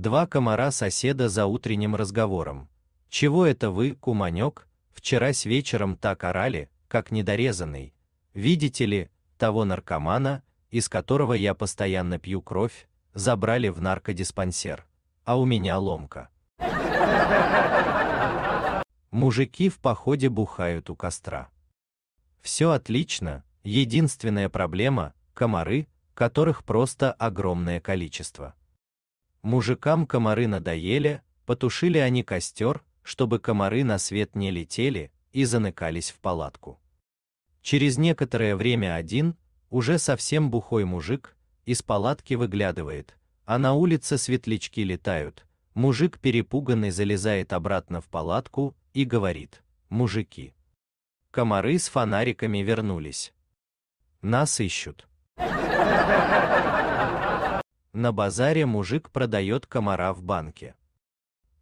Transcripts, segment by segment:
Два комара соседа за утренним разговором. Чего это вы, куманек, вчерась вечером так орали, как недорезанный? Видите ли, того наркомана, из которого я постоянно пью кровь, забрали в наркодиспансер, а у меня ломка. Мужики в походе бухают у костра. Все отлично, единственная проблема – комары, которых просто огромное количество. Мужикам комары надоели, потушили они костер, чтобы комары на свет не летели, и заныкались в палатку. Через некоторое время один, уже совсем бухой мужик, из палатки выглядывает, а на улице светлячки летают. Мужик перепуганный залезает обратно в палатку и говорит, мужики. Комары с фонариками вернулись. Нас ищут. На базаре мужик продает комара в банке.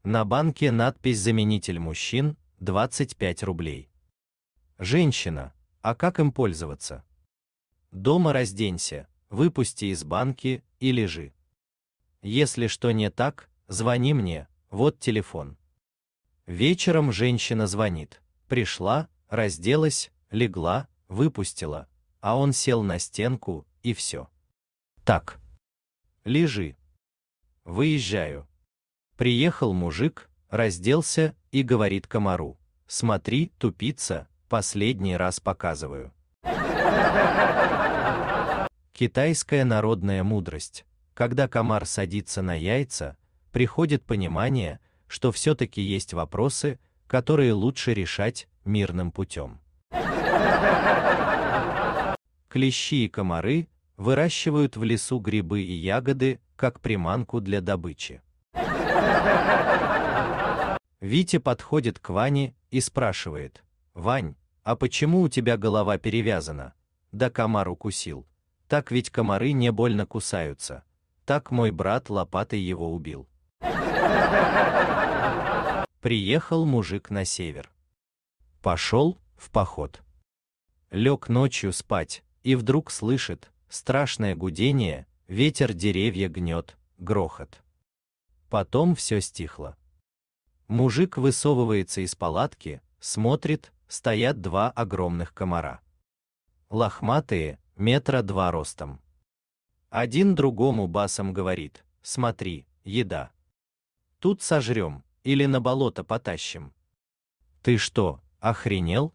На банке надпись «Заменитель мужчин» 25 рублей. Женщина, а как им пользоваться? Дома разденься, выпусти из банки и лежи. Если что не так, звони мне, вот телефон. Вечером женщина звонит. Пришла, разделась, легла, выпустила, а он сел на стенку и все. Так лежи. Выезжаю. Приехал мужик, разделся и говорит комару, смотри, тупица, последний раз показываю. Китайская народная мудрость. Когда комар садится на яйца, приходит понимание, что все-таки есть вопросы, которые лучше решать мирным путем. Клещи и комары выращивают в лесу грибы и ягоды, как приманку для добычи. Витя подходит к Ване и спрашивает, «Вань, а почему у тебя голова перевязана?» «Да комар укусил. Так ведь комары не больно кусаются. Так мой брат лопатой его убил». Приехал мужик на север. Пошел в поход. Лег ночью спать, и вдруг слышит, страшное гудение, ветер деревья гнет, грохот. Потом все стихло. Мужик высовывается из палатки, смотрит, стоят два огромных комара. Лохматые, метра два ростом. Один другому басом говорит, смотри, еда. Тут сожрем, или на болото потащим. Ты что, охренел?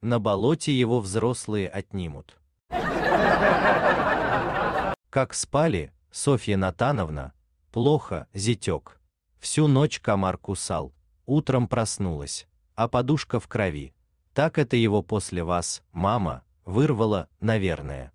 На болоте его взрослые отнимут. Как спали, Софья Натановна? Плохо, зятек. Всю ночь комар кусал. Утром проснулась, а подушка в крови. Так это его после вас, мама, вырвала, наверное.